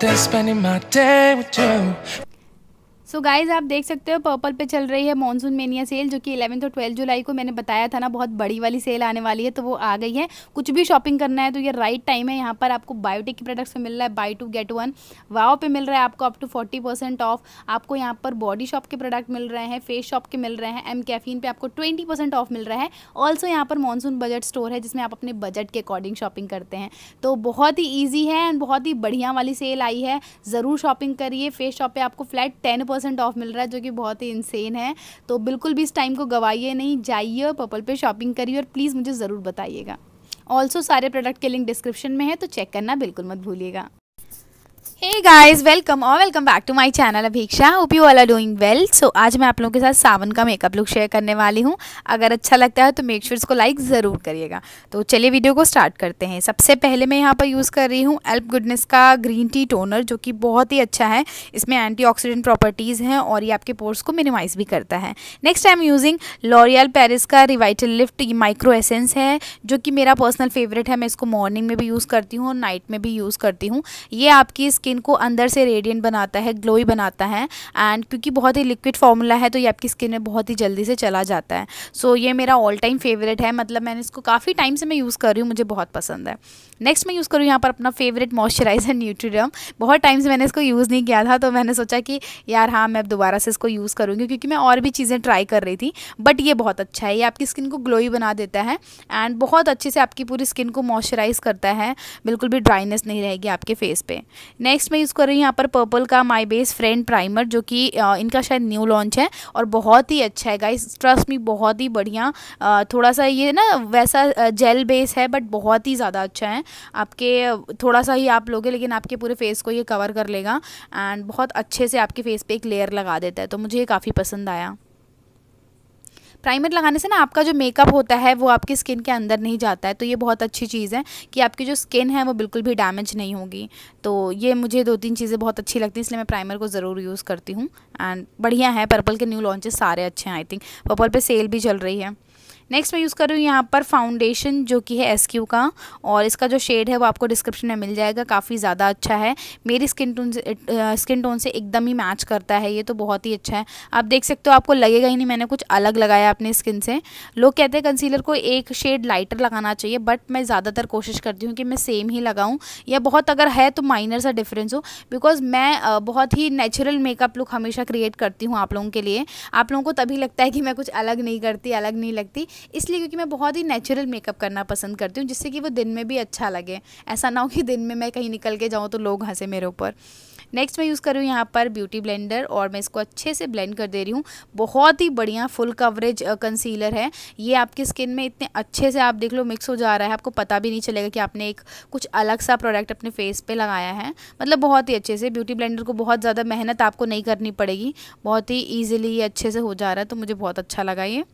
than spending my day with you. So so guys आप देख सकते हो पर्पल पे चल रही है मानसून मेनिया सेल जो कि इलेवंथ और ट्वेल्थ जुलाई को मैंने बताया था ना बहुत बड़ी वाली सेल आने वाली है तो वो आ गई है कुछ भी शॉपिंग करना है तो ये राइट टाइम है यहाँ पर आपको बायोटेक के प्रोडक्ट्स मिल रहा है buy two get one wow पे मिल रहा है आपको up to forty percent off आपको यहाँ पर बॉडी शॉप के प्रोडक्ट मिल रहे हैं फेस शॉप के मिल रहे हैं एम कैफिन पर आपको ट्वेंटी परसेंट ऑफ मिल रहा है ऑल्सो यहाँ पर मानसून बजट स्टोर है जिसमें आप अपने बजट के अकॉर्डिंग शॉपिंग करते हैं तो बहुत ही ईजी है एंड बहुत ही बढ़िया वाली सेल आई है ज़रूर शॉपिंग करिए फेस शॉप पर आपको flat ten percent percent off मिल रहा है जो कि बहुत ही इंसेन है तो बिल्कुल भी इस टाइम को गवाइए नहीं जाइए पर्पल पे शॉपिंग करिए और प्लीज़ मुझे ज़रूर बताइएगा ऑल्सो सारे प्रोडक्ट के लिंक डिस्क्रिप्शन में है तो चेक करना बिल्कुल मत भूलिएगा हे गाइस वेलकम और welcome back to my channel Abhiksha hope you all are doing well so आज मैं आप लोगों के साथ सावन का मेकअप लुक शेयर करने वाली हूँ अगर अच्छा लगता है तो मेक श्योर इसको लाइक ज़रूर करिएगा तो चलिए वीडियो को स्टार्ट करते हैं सबसे पहले मैं यहाँ पर यूज़ कर रही हूँ एल्प गुडनेस का ग्रीन टी टोनर जो कि बहुत ही अच्छा है इसमें एंटी प्रॉपर्टीज़ हैं और ये आपके पोर्स को मिनिमाइज भी करता है next I am using L'Oreal Paris का रिवाइटल लिफ्ट माइक्रो एसेंस है जो कि मेरा पर्सनल फेवरेट है मैं इसको मॉर्निंग में भी यूज़ करती हूँ और नाइट में भी यूज़ करती हूँ ये आपकी स्किन को अंदर से रेडियंट बनाता है ग्लोई बनाता है एंड क्योंकि बहुत ही लिक्विड फॉर्मूला है तो ये आपकी स्किन में बहुत ही जल्दी से चला जाता है सो so, ये मेरा ऑल टाइम फेवरेट है मतलब मैंने इसको काफ़ी टाइम से मैं यूज़ कर रही हूँ मुझे बहुत पसंद है नेक्स्ट मैं यूज़ करूँ यहाँ पर अपना फेवरेट मॉइस्चराइजर न्यूट्रीडम बहुत टाइम से मैंने इसको यूज़ नहीं किया था तो मैंने सोचा कि यार हाँ मैं अब दोबारा से इसको यूज़ करूँगी क्योंकि मैं और भी चीज़ें ट्राई कर रही थी बट ये बहुत अच्छा है ये आपकी स्किन को ग्लोई बना देता है एंड बहुत अच्छे से आपकी पूरी स्किन को मॉइस्चराइज़ करता है बिल्कुल भी ड्राइनेस नहीं रहेगी आपके फेस पे नेक्स्ट नेक्स्ट मैं यूज़ कर रही हूँ यहाँ पर पर्पल का माई बेस फ्रेंड प्राइमर जो कि इनका शायद न्यू लॉन्च है और बहुत ही अच्छा है गाइस ट्रस्ट मी बहुत ही बढ़िया थोड़ा सा ये ना वैसा जेल बेस है बट बहुत ही ज़्यादा अच्छा है आपके थोड़ा सा ही आप लोगे लेकिन आपके पूरे फेस को ये कवर कर लेगा एंड बहुत अच्छे से आपके फेस पर एक लेयर लगा देता है तो मुझे ये काफ़ी पसंद आया प्राइमर लगाने से ना आपका जो मेकअप होता है वो आपकी स्किन के अंदर नहीं जाता है तो ये बहुत अच्छी चीज़ है कि आपकी जो स्किन है वो बिल्कुल भी डैमेज नहीं होगी तो ये मुझे दो तीन चीज़ें बहुत अच्छी लगती हैं इसलिए मैं प्राइमर को ज़रूर यूज़ करती हूँ एंड बढ़िया है पर्पल के न्यू लॉन्चेस सारे अच्छे हैं आई थिंक पर्पल पर सेल भी चल रही है नेक्स्ट मैं यूज़ कर रही हूँ यहाँ पर फाउंडेशन जो कि है एस का और इसका जो शेड है वो आपको डिस्क्रिप्शन में मिल जाएगा काफ़ी ज़्यादा अच्छा है मेरी स्किन टोन से स्किन टोन से एकदम ही मैच करता है ये तो बहुत ही अच्छा है आप देख सकते हो आपको लगेगा ही नहीं मैंने कुछ अलग लगाया अपनी स्किन से लोग कहते हैं कंसीलर को एक शेड लाइटर लगाना चाहिए बट मैं ज़्यादातर कोशिश करती हूँ कि मैं सेम ही लगाऊँ या बहुत अगर है तो माइनर सा डिफरेंस हो बिकॉज मैं बहुत ही नेचुरल मेकअप लुक हमेशा क्रिएट करती हूँ आप लोगों के लिए आप लोगों को तभी लगता है कि मैं कुछ अलग नहीं करती अलग नहीं लगती इसलिए क्योंकि मैं बहुत ही नेचुरल मेकअप करना पसंद करती हूँ जिससे कि वो दिन में भी अच्छा लगे ऐसा ना हो कि दिन में मैं कहीं निकल के जाऊँ तो लोग हंसे मेरे ऊपर नेक्स्ट मैं यूज़ कर रही हूँ यहाँ पर ब्यूटी ब्लेंडर और मैं इसको अच्छे से ब्लेंड कर दे रही हूँ बहुत ही बढ़िया फुल कवरेज कंसीलर है ये आपकी स्किन में इतने अच्छे से आप देख लो मिक्स हो जा रहा है आपको पता भी नहीं चलेगा कि आपने एक कुछ अलग सा प्रोडक्ट अपने फेस पे लगाया है मतलब बहुत ही अच्छे से ब्यूटी ब्लेंडर को बहुत ज़्यादा मेहनत आपको नहीं करनी पड़ेगी बहुत ही ईजिली ये अच्छे से हो जा रहा है तो मुझे बहुत अच्छा लगा ये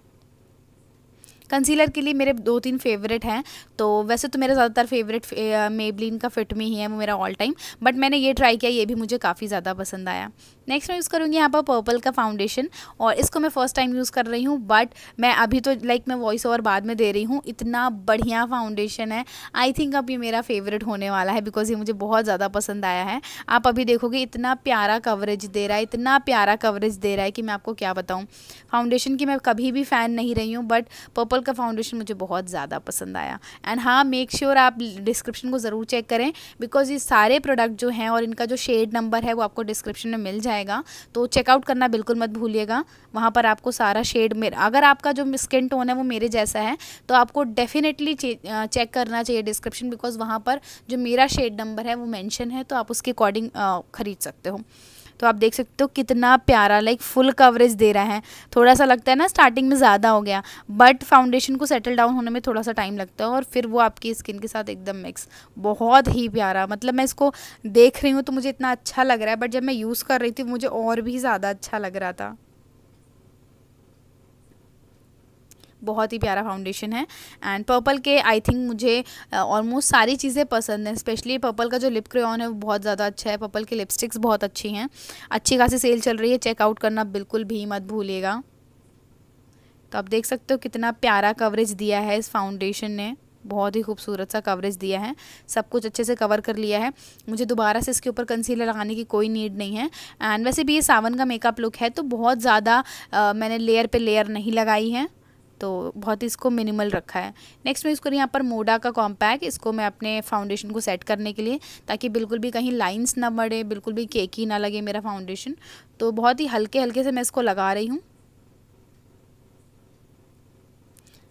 कंसीलर के लिए मेरे दो तीन फेवरेट हैं तो वैसे तो मेरा ज़्यादातर फेवरेट मेबलिन का फिट में ही है वो मेरा ऑल टाइम बट मैंने ये ट्राई किया ये भी मुझे काफ़ी ज़्यादा पसंद आया नेक्स्ट मैं यूज़ करूँगी यहाँ पर पर्पल का फाउंडेशन और इसको मैं फर्स्ट टाइम यूज़ कर रही हूँ बट मैं अभी तो लाइक मैं वॉइस ओवर बाद में दे रही हूँ इतना बढ़िया फाउंडेशन है आई थिंक अब ये मेरा फेवरेट होने वाला है बिकॉज ये मुझे बहुत ज़्यादा पसंद आया है आप अभी देखोगे इतना प्यारा कवरेज दे रहा है इतना प्यारा कवरेज दे रहा है कि मैं आपको क्या बताऊँ फाउंडेशन की मैं कभी भी फ़ैन नहीं रही हूँ बट पर्पल का फाउंडेशन मुझे बहुत ज़्यादा पसंद आया एंड हाँ मेक श्योर आप डिस्क्रिप्शन को ज़रूर चेक करें बिकॉज ये सारे प्रोडक्ट जो हैं और इनका जो शेड नंबर है वो आपको डिस्क्रिप्शन में मिल जाए जाएगा तो चेकआउट करना बिल्कुल मत भूलिएगा वहाँ पर आपको सारा शेड मेरा अगर आपका जो स्किन टोन है वो मेरे जैसा है तो आपको डेफिनेटली चेक करना चाहिए डिस्क्रिप्शन बिकॉज वहाँ पर जो मेरा शेड नंबर है वो मैंशन है तो आप उसके अकॉर्डिंग ख़रीद सकते हो तो आप देख सकते हो कितना प्यारा लाइक फुल कवरेज दे रहा है थोड़ा सा लगता है ना स्टार्टिंग में ज़्यादा हो गया बट फाउंडेशन को सेटल डाउन होने में थोड़ा सा टाइम लगता है और फिर वो आपकी स्किन के साथ एकदम मिक्स बहुत ही प्यारा मतलब मैं इसको देख रही हूँ तो मुझे इतना अच्छा लग रहा है बट जब मैं यूज़ कर रही थी मुझे और भी ज़्यादा अच्छा लग रहा था बहुत ही प्यारा फाउंडेशन है एंड पर्पल के आई थिंक मुझे ऑलमोस्ट सारी चीज़ें पसंद हैं स्पेशली पर्पल का जो लिप क्रेन है वो बहुत ज़्यादा अच्छा है पर्पल की लिपस्टिक्स बहुत अच्छी हैं अच्छी खासी सेल चल रही है चेकआउट करना बिल्कुल भी मत भूलिएगा तो आप देख सकते हो कितना प्यारा कवरेज दिया है इस फाउंडेशन ने बहुत ही खूबसूरत सा कवरेज दिया है सब कुछ अच्छे से कवर कर लिया है मुझे दोबारा से इसके ऊपर कंसीलर लगाने की कोई नीड नहीं है एंड वैसे भी ये सावन का मेकअप लुक है तो बहुत ज़्यादा मैंने लेयर पे लेयर नहीं लगाई है तो बहुत ही इसको मिनिमल रखा है नेक्स्ट मैं इसको यहाँ पर मोडा का कॉम्पैक्ट इसको मैं अपने फाउंडेशन को सेट करने के लिए ताकि बिल्कुल भी कहीं लाइन्स ना बढ़े बिल्कुल भी केकी ना लगे मेरा फाउंडेशन तो बहुत ही हल्के हल्के से मैं इसको लगा रही हूँ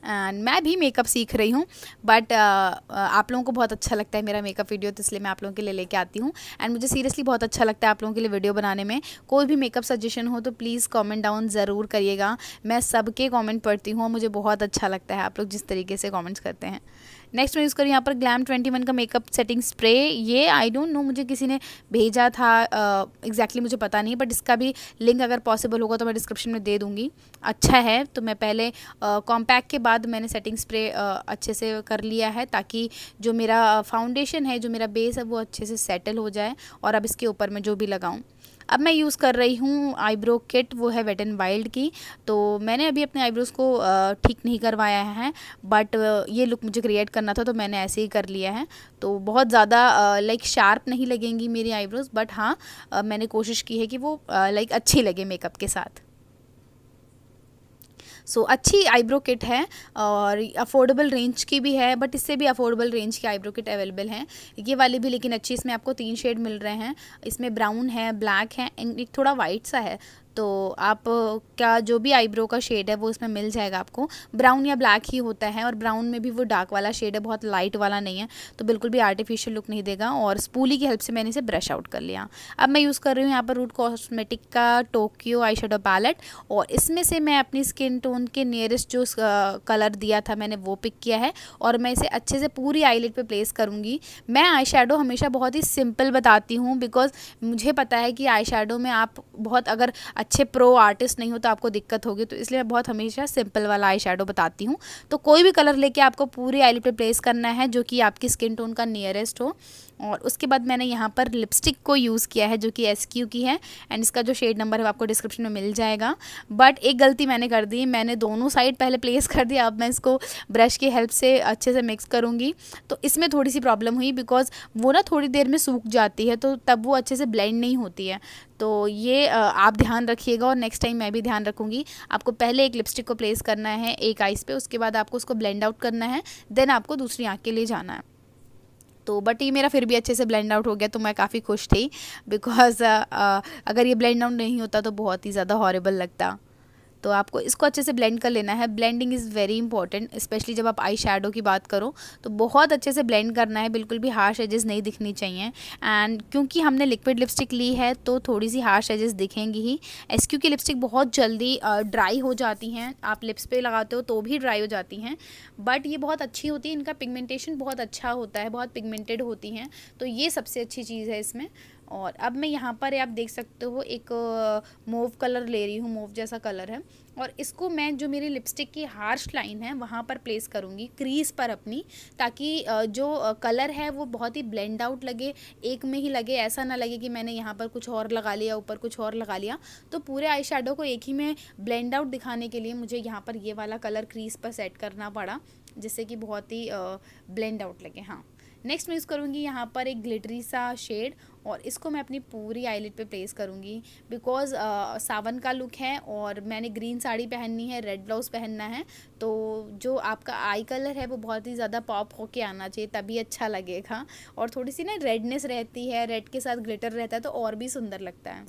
एंड मैं भी मेकअप सीख रही हूँ बट uh, uh, आप लोगों को बहुत अच्छा लगता है मेरा मेकअप वीडियो तो इसलिए मैं आप लोगों के लिए लेके आती हूँ एंड मुझे सीरियसली बहुत अच्छा लगता है आप लोगों के लिए वीडियो बनाने में कोई भी मेकअप सजेशन हो तो प्लीज़ कॉमेंट डाउन ज़रूर करिएगा मैं सबके कॉमेंट पढ़ती हूँ और मुझे बहुत अच्छा लगता है आप लोग जिस तरीके से कॉमेंट्स करते हैं नेक्स्ट मैं यूज़ करूँ यहाँ पर ग्लैम ट्वेंटी वन का मेकअप सेटिंग स्प्रे ये आई डोंट नो मुझे किसी ने भेजा था एग्जैक्टली uh, exactly मुझे पता नहीं बट इसका भी लिंक अगर पॉसिबल होगा तो मैं डिस्क्रिप्शन में दे दूँगी अच्छा है तो मैं पहले कॉम्पैक्ट uh, के बाद मैंने सेटिंग स्प्रे uh, अच्छे से कर लिया है ताकि जो मेरा फाउंडेशन है जो मेरा बेस है वो अच्छे से सेटल हो जाए और अब इसके ऊपर मैं जो भी लगाऊँ अब मैं यूज़ कर रही हूँ आईब्रो किट वो है वेट एंड वाइल्ड की तो मैंने अभी अपने आईब्रोज़ को ठीक नहीं करवाया है बट ये लुक मुझे क्रिएट करना था तो मैंने ऐसे ही कर लिया है तो बहुत ज़्यादा लाइक शार्प नहीं लगेंगी मेरी आईब्रोज़ बट हाँ मैंने कोशिश की है कि वो लाइक अच्छी लगे मेकअप के साथ सो so, अच्छी आईब्रो किट है और अफोर्डेबल रेंज की भी है बट इससे भी अफोर्डेबल रेंज की आईब्रो किट अवेलेबल हैं ये वाली भी लेकिन अच्छी इसमें आपको तीन शेड मिल रहे हैं इसमें ब्राउन है ब्लैक है एंड एक थोड़ा वाइट सा है तो आप क्या जो भी आईब्रो का शेड है वो इसमें मिल जाएगा आपको ब्राउन या ब्लैक ही होता है और ब्राउन में भी वो डार्क वाला शेड है बहुत लाइट वाला नहीं है तो बिल्कुल भी आर्टिफिशियल लुक नहीं देगा और स्पूली की हेल्प से मैंने इसे ब्रश आउट कर लिया अब मैं यूज़ कर रही हूँ यहाँ पर रूट कॉस्मेटिक का टोक्यो आई शेडो पैलेट और इसमें से मैं अपनी स्किन टोन के नियरेस्ट जो कलर दिया था मैंने वो पिक किया है और मैं इसे अच्छे से पूरी आईलेट पर प्लेस करूँगी मैं आई हमेशा बहुत ही सिंपल बताती हूँ बिकॉज़ मुझे पता है कि आई में आप बहुत अगर अच्छे प्रो आर्टिस्ट नहीं हो तो आपको दिक्कत होगी तो इसलिए मैं बहुत हमेशा सिंपल वाला आई बताती हूँ तो कोई भी कलर लेके आपको पूरी आई पे प्लेस करना है जो कि आपकी स्किन टोन का नियरेस्ट हो और उसके बाद मैंने यहाँ पर लिपस्टिक को यूज़ किया है जो कि एस की है एंड इसका जो शेड नंबर है आपको डिस्क्रिप्शन में मिल जाएगा बट एक गलती मैंने कर दी मैंने दोनों साइड पहले प्लेस कर दिया अब मैं इसको ब्रश की हेल्प से अच्छे से मिक्स करूँगी तो इसमें थोड़ी सी प्रॉब्लम हुई बिकॉज वो ना थोड़ी देर में सूख जाती है तो तब वो अच्छे से ब्लेंड नहीं होती है तो ये आप ध्यान रखिएगा और नेक्स्ट टाइम मैं भी ध्यान रखूँगी आपको पहले एक लिपस्टिक को प्लेस करना है एक आइस पे उसके बाद आपको उसको ब्लेंड आउट करना है देन आपको दूसरी आँख के लिए जाना है तो बट ये मेरा फिर भी अच्छे से ब्लेंड आउट हो गया तो मैं काफ़ी खुश थी बिकॉज़ अगर ये ब्लेंड आउट नहीं होता तो बहुत ही ज़्यादा हॉरेबल लगता तो आपको इसको अच्छे से ब्लेंड कर लेना है blending is very important specially जब आप आई शेडो की बात करो तो बहुत अच्छे से ब्लेंड करना है बिल्कुल भी हार्श एजेस नहीं दिखनी चाहिए एंड क्योंकि हमने लिक्विड लिपस्टिक ली है तो थोड़ी सी हार्श एजेस दिखेंगी ही एस क्यू की लिपस्टिक बहुत जल्दी ड्राई हो जाती हैं आप लिप्स पे लगाते हो तो भी ड्राई हो जाती हैं बट ये बहुत अच्छी होती है इनका पिगमेंटेशन बहुत अच्छा होता है बहुत पिगमेंटेड होती हैं तो ये सबसे अच्छी चीज़ है इसमें और अब मैं यहाँ पर आप देख सकते हो एक मोव कलर ले रही हूँ मोव जैसा कलर है और इसको मैं जो मेरी लिपस्टिक की हार्श लाइन है वहाँ पर प्लेस करूँगी क्रीज़ पर अपनी ताकि जो कलर है वो बहुत ही ब्लेंड आउट लगे एक में ही लगे ऐसा ना लगे कि मैंने यहाँ पर कुछ और लगा लिया ऊपर कुछ और लगा लिया तो पूरे आई को एक ही में ब्लेंड आउट दिखाने के लिए मुझे यहाँ पर ये वाला कलर क्रीज़ पर सेट करना पड़ा जिससे कि बहुत ही ब्लेंड आउट लगे हाँ नेक्स्ट मैं यूज़ करूँगी यहाँ पर एक ग्लिटरी सा शेड और इसको मैं अपनी पूरी आईलेट पे प्लेस करूँगी बिकॉज uh, सावन का लुक है और मैंने ग्रीन साड़ी पहननी है रेड ब्लाउज पहनना है तो जो आपका आई कलर है वो बहुत ही ज़्यादा पॉप होके आना चाहिए तभी अच्छा लगेगा और थोड़ी सी ना रेडनेस रहती है रेड के साथ ग्लिटर रहता है तो और भी सुंदर लगता है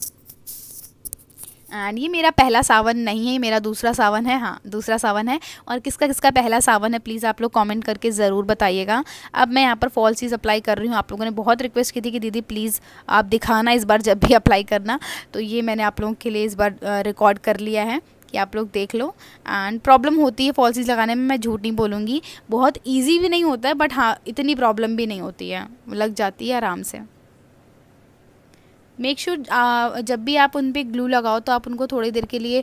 एंड ये मेरा पहला सावन नहीं है ये मेरा दूसरा सावन है हाँ दूसरा सावन है और किसका किसका पहला सावन है प्लीज़ आप लोग कमेंट करके ज़रूर बताइएगा अब मैं यहाँ पर फॉल चीज़ अप्लाई कर रही हूँ आप लोगों ने बहुत रिक्वेस्ट की थी कि दीदी प्लीज़ आप दिखाना इस बार जब भी अप्लाई करना तो ये मैंने आप लोगों के लिए इस बार रिकॉर्ड कर लिया है कि आप लोग देख लो एंड प्रॉब्लम होती है फॉल्सीज लगाने में मैं झूठ नहीं बोलूँगी बहुत ईजी भी नहीं होता है बट हाँ इतनी प्रॉब्लम भी नहीं होती है लग जाती है आराम से मेक श्योर जब भी आप उन पर ग्लू लगाओ तो आप उनको थोड़ी देर के लिए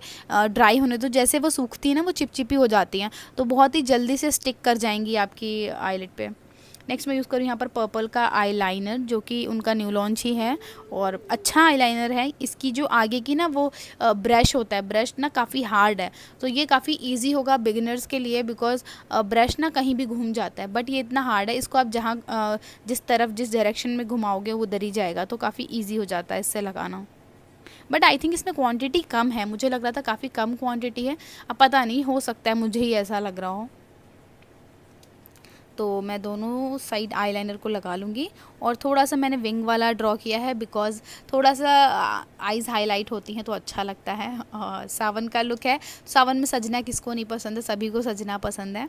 ड्राई होने दो तो जैसे वो सूखती है ना वो चिपचिपी हो जाती हैं तो बहुत ही जल्दी से स्टिक कर जाएंगी आपकी आईलेट पर नेक्स्ट मैं यूज़ करूँ यहाँ पर पर्पल का आईलाइनर जो कि उनका न्यू लॉन्च ही है और अच्छा आईलाइनर है इसकी जो आगे की ना वो ब्रश होता है ब्रश ना काफ़ी हार्ड है तो ये काफ़ी ईजी होगा बिगिनर्स के लिए बिकॉज ब्रश ना कहीं भी घूम जाता है बट ये इतना हार्ड है इसको आप जहाँ जिस तरफ जिस डायरेक्शन में घुमाओगे वो दरी जाएगा तो काफ़ी ईजी हो जाता है इससे लगाना बट आई थिंक इसमें क्वांटिटी कम है मुझे लग रहा था काफ़ी कम क्वांटिटी है अब पता नहीं हो सकता है मुझे ही ऐसा लग रहा हो तो मैं दोनों साइड आईलाइनर को लगा लूँगी और थोड़ा सा मैंने विंग वाला ड्रॉ किया है बिकॉज़ थोड़ा सा आइज़ हाईलाइट होती हैं तो अच्छा लगता है और सावन का लुक है सावन में सजना किसको नहीं पसंद है सभी को सजना पसंद है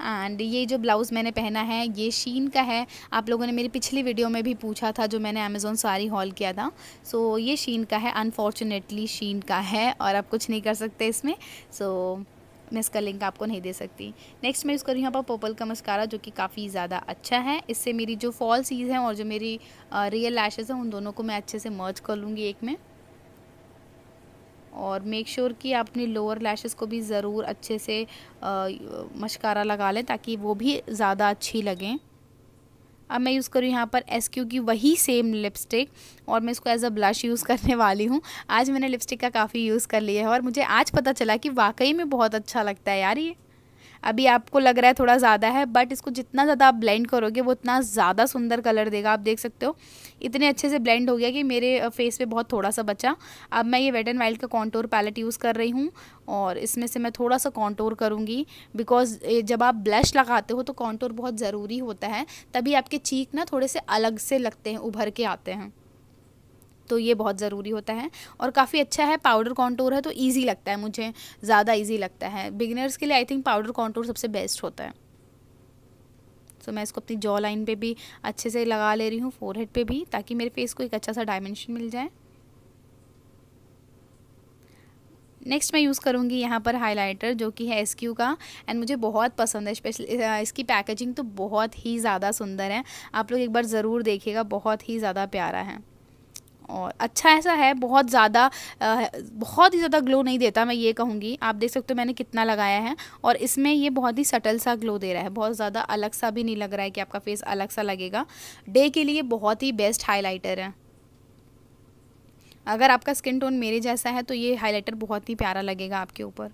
एंड ये जो ब्लाउज़ मैंने पहना है ये शीन का है आप लोगों ने मेरी पिछली वीडियो में भी पूछा था जो मैंने अमेज़ोन सारी हॉल किया था सो so, ये शीन का है अनफॉर्चुनेटली शीन का है और आप कुछ नहीं कर सकते इसमें सो so, मैं इसका लिंक आपको नहीं दे सकती नेक्स्ट मैं यूज़ करूँ यहाँ पर पर्पल का मस्कारा जो कि काफ़ी ज़्यादा अच्छा है इससे मेरी जो फॉल सीज हैं और जो मेरी रियल लैशेज़ हैं उन दोनों को मैं अच्छे से मर्ज कर लूँगी एक में और मेक श्योर sure कि आप अपनी लोअर लैशेस को भी ज़रूर अच्छे से मशकारा लगा लें ताकि वो भी ज़्यादा अच्छी लगें अब मैं यूज़ करूँ यहाँ पर एस की वही सेम लिपस्टिक और मैं इसको एज अ ब्लश यूज़ करने वाली हूँ आज मैंने लिपस्टिक का काफ़ी यूज़ कर लिया है और मुझे आज पता चला कि वाकई में बहुत अच्छा लगता है यार ये अभी आपको लग रहा है थोड़ा ज़्यादा है बट इसको जितना ज़्यादा आप ब्लेंड करोगे वो उतना ज़्यादा सुंदर कलर देगा आप देख सकते हो इतने अच्छे से ब्लेंड हो गया कि मेरे फेस पे बहुत थोड़ा सा बचा अब मैं ये वेट एंड वाइल्ड का कॉन्टोर पैलेट यूज़ कर रही हूँ और इसमें से मैं थोड़ा सा कॉन्टोर करूँगी बिकॉज जब आप ब्लश लगाते हो तो कॉन्टोर बहुत ज़रूरी होता है तभी आपके चीक ना थोड़े से अलग से लगते हैं उभर के आते हैं तो ये बहुत ज़रूरी होता है और काफ़ी अच्छा है पाउडर कॉन्टोर है तो ईजी लगता है मुझे ज़्यादा ईजी लगता है बिगिनर्स के लिए आई थिंक पाउडर कॉन्टोर सबसे बेस्ट होता है सो so, मैं इसको अपनी जॉ लाइन पे भी अच्छे से लगा ले रही हूँ फोरहेड पे भी ताकि मेरे फेस को एक अच्छा सा डायमेंशन मिल जाए नेक्स्ट मैं यूज़ करूँगी यहाँ पर हाइलाइटर जो कि है एस क्यू का एंड मुझे बहुत पसंद है स्पेशली इसकी पैकेजिंग तो बहुत ही ज़्यादा सुंदर है आप लोग एक बार ज़रूर देखिएगा बहुत ही ज़्यादा प्यारा है और अच्छा ऐसा है बहुत ज़्यादा बहुत ही ज़्यादा ग्लो नहीं देता मैं ये कहूँगी आप देख सकते हो मैंने कितना लगाया है और इसमें ये बहुत ही सटल सा ग्लो दे रहा है बहुत ज़्यादा अलग सा भी नहीं लग रहा है कि आपका फेस अलग सा लगेगा डे के लिए बहुत ही बेस्ट हाईलाइटर है अगर आपका स्किन टोन मेरे जैसा है तो ये हाईलाइटर बहुत ही प्यारा लगेगा आपके ऊपर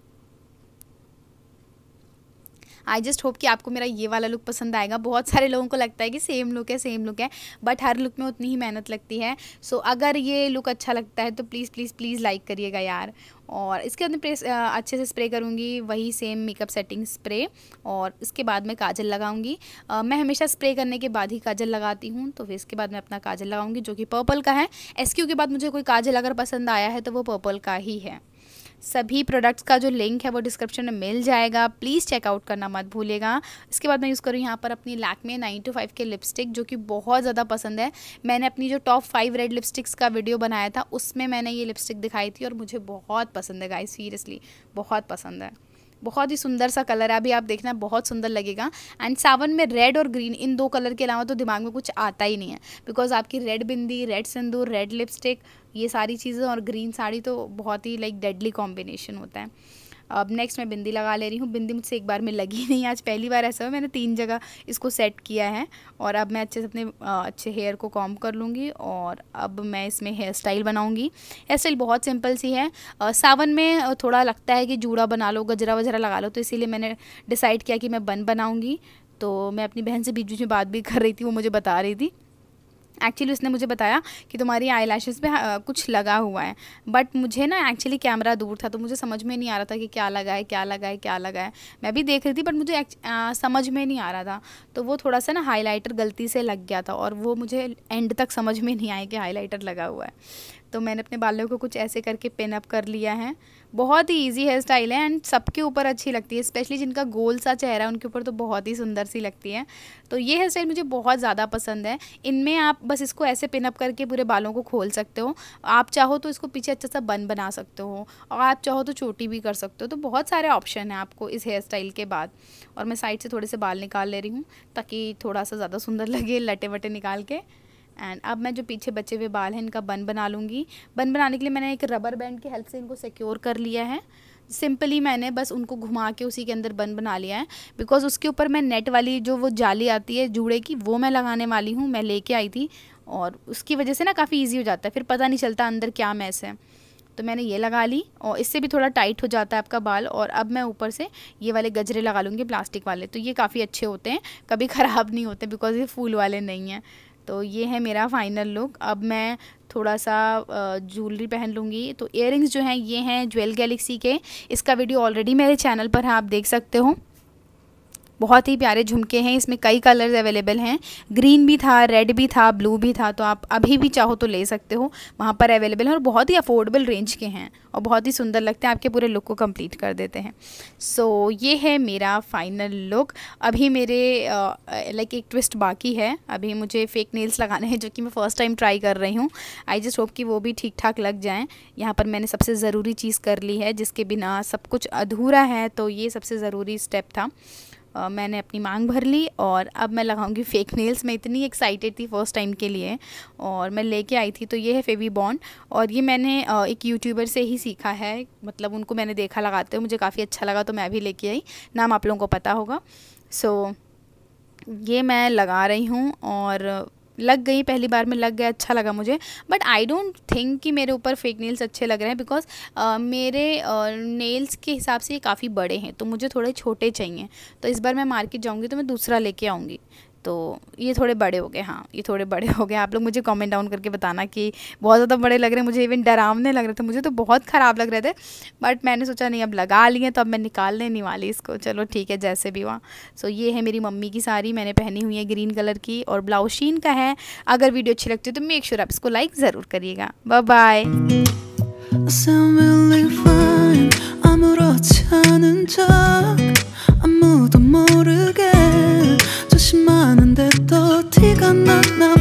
आई जस्ट होप कि आपको मेरा ये वाला लुक पसंद आएगा बहुत सारे लोगों को लगता है कि सेम लुक है सेम लुक है बट हर लुक में उतनी ही मेहनत लगती है सो so, अगर ये लुक अच्छा लगता है तो प्लीज़ प्लीज़ प्लीज़ लाइक करिएगा यार और इसके बाद प्रेस अच्छे से स्प्रे करूँगी वही सेम मेकअप सेटिंग स्प्रे और इसके बाद मैं काजल लगाऊंगी मैं हमेशा स्प्रे करने के बाद ही काजल लगाती हूँ तो फिर इसके बाद मैं अपना काजल लगाऊंगी जो कि पर्पल का है एस के बाद मुझे कोई काजल अगर पसंद आया है तो वो पर्पल का ही है सभी प्रोडक्ट्स का जो लिंक है वो डिस्क्रिप्शन में मिल जाएगा प्लीज़ चेकआउट करना मत भूलेगा इसके बाद मैं यूज़ करूँ यहाँ पर अपनी लैकमे नाइन टू फाइव के लिपस्टिक जो कि बहुत ज़्यादा पसंद है मैंने अपनी जो टॉप फाइव रेड लिपस्टिक्स का वीडियो बनाया था उसमें मैंने ये लिपस्टिक दिखाई थी और मुझे बहुत पसंद है गाई सीरियसली बहुत पसंद है बहुत ही सुंदर सा कलर है अभी आप देखना बहुत सुंदर लगेगा एंड सावन में रेड और ग्रीन इन दो कलर के अलावा तो दिमाग में कुछ आता ही नहीं है बिकॉज आपकी red bindi red sindoor red lipstick ये सारी चीज़ें और ग्रीन साड़ी तो बहुत ही लाइक डेडली कॉम्बिनेशन होता है अब नेक्स्ट मैं बिंदी लगा ले रही हूँ बिंदी मुझसे एक बार में लगी नहीं आज पहली बार ऐसा हुआ मैंने तीन जगह इसको सेट किया है और अब मैं अच्छे से अपने अच्छे हेयर को कॉम कर लूँगी और अब मैं इसमें हेयर स्टाइल बनाऊँगी हेयर स्टाइल बहुत सिंपल सी है सावन में थोड़ा लगता है कि जूड़ा बना लो गजरा वजरा लगा लो तो इसीलिए मैंने डिसाइड किया कि मैं बन बनाऊँगी तो मैं अपनी बहन से बीच बीच में बात भी कर रही थी वो मुझे बता रही थी एक्चुअली उसने मुझे बताया कि तुम्हारी आई लैशेज़ पर कुछ लगा हुआ है बट मुझे ना एक्चुअली कैमरा दूर था तो मुझे समझ में नहीं आ रहा था कि क्या लगा है क्या लगा है क्या लगा है मैं भी देख रही थी बट मुझे आ, समझ में नहीं आ रहा था तो वो थोड़ा सा ना हाईलाइटर गलती से लग गया था और वो मुझे एंड तक समझ में नहीं आया कि हाईलाइटर लगा हुआ है तो मैंने अपने बालों को कुछ ऐसे करके पिन अप कर लिया है बहुत ही ईजी हेयर स्टाइल है एंड सबके ऊपर अच्छी लगती है स्पेशली जिनका गोल सा चेहरा है उनके ऊपर तो बहुत ही सुंदर सी लगती है तो ये हेयर स्टाइल मुझे बहुत ज़्यादा पसंद है इनमें आप बस इसको ऐसे पिन अप करके पूरे बालों को खोल सकते हो आप चाहो तो इसको पीछे अच्छा सा बन बना सकते हो और आप चाहो तो चोटी भी कर सकते हो तो बहुत सारे ऑप्शन हैं आपको इस हेयर स्टाइल के बाद और मैं साइड से थोड़े से बाल निकाल ले रही हूँ ताकि थोड़ा सा ज़्यादा सुंदर लगे लटे वटे निकाल के एंड अब मैं जो पीछे बचे हुए बाल हैं इनका बन बना लूँगी बन बनाने के लिए मैंने एक रबर बैंड की हेल्प से इनको सिक्योर कर लिया है सिंपली मैंने बस उनको घुमा के उसी के अंदर बन बना लिया है बिकॉज उसके ऊपर मैं नेट वाली जो वो जाली आती है जूड़े की वो मैं लगाने वाली हूँ मैं लेके आई थी और उसकी वजह से ना काफ़ी ईजी हो जाता है फिर पता नहीं चलता अंदर क्या मैस है तो मैंने ये लगा ली और इससे भी थोड़ा टाइट हो जाता है आपका बाल और अब मैं ऊपर से ये वाले गजरे लगा लूँगी प्लास्टिक वाले तो ये काफ़ी अच्छे होते हैं कभी ख़राब नहीं होते बिकॉज़ ये फूल वाले नहीं हैं तो ये है मेरा फाइनल लुक अब मैं थोड़ा सा ज्वेलरी पहन लूँगी तो इयर जो हैं ये हैं ज्वेल गैलेक्सी के इसका वीडियो ऑलरेडी मेरे चैनल पर आप देख सकते हो बहुत ही प्यारे झुमके हैं इसमें कई कलर्स अवेलेबल हैं ग्रीन भी था रेड भी था ब्लू भी था तो आप अभी भी चाहो तो ले सकते हो वहाँ पर अवेलेबल हैं और बहुत ही अफोर्डेबल रेंज के हैं और बहुत ही सुंदर लगते हैं आपके पूरे लुक को कंप्लीट कर देते हैं सो so, ये है मेरा फाइनल लुक अभी मेरे लाइक एक ट्विस्ट बाकी है अभी मुझे फेक नेल्स लगाने हैं जो कि मैं फ़र्स्ट टाइम ट्राई कर रही हूँ आई जस्ट होप कि वो भी ठीक ठाक लग जाएँ यहाँ पर मैंने सबसे ज़रूरी चीज़ कर ली है जिसके बिना सब कुछ अधूरा है तो ये सबसे ज़रूरी स्टेप था मैंने अपनी मांग भर ली और अब मैं लगाऊंगी फेक नेल्स मैं इतनी एक्साइटेड थी फर्स्ट टाइम के लिए और मैं लेके आई थी तो ये है फेवी बॉन्ड और ये मैंने एक यूट्यूबर से ही सीखा है मतलब उनको मैंने देखा लगाते हुए मुझे काफ़ी अच्छा लगा तो मैं भी लेके आई नाम आप लोगों को पता होगा सो so, ये मैं लगा रही हूँ और लग गई पहली बार में लग गया अच्छा लगा मुझे बट आई डोंट थिंक कि मेरे ऊपर फेक नेल्स अच्छे लग रहे हैं बिकॉज uh, मेरे नेल्स uh, के हिसाब से ये काफ़ी बड़े हैं तो मुझे थोड़े छोटे चाहिए तो इस बार मैं मार्केट जाऊँगी तो मैं दूसरा लेके आऊँगी तो ये थोड़े बड़े हो गए हाँ ये थोड़े बड़े हो गए आप लोग मुझे कमेंट डाउन करके बताना कि बहुत ज़्यादा बड़े लग रहे हैं मुझे इवन डरावने लग रहे थे मुझे तो बहुत ख़राब लग रहे थे बट मैंने सोचा नहीं अब लगा लिए तो अब मैं निकालने नहीं वाली इसको चलो ठीक है जैसे भी वहाँ सो ये है मेरी मम्मी की साड़ी मैंने पहनी हुई है ग्रीन कलर की और ब्लाउज शीन का है अगर वीडियो अच्छी लगती है तो मेक श्योर आप इसको लाइक ज़रूर करिएगा बाय really fine 티가 났나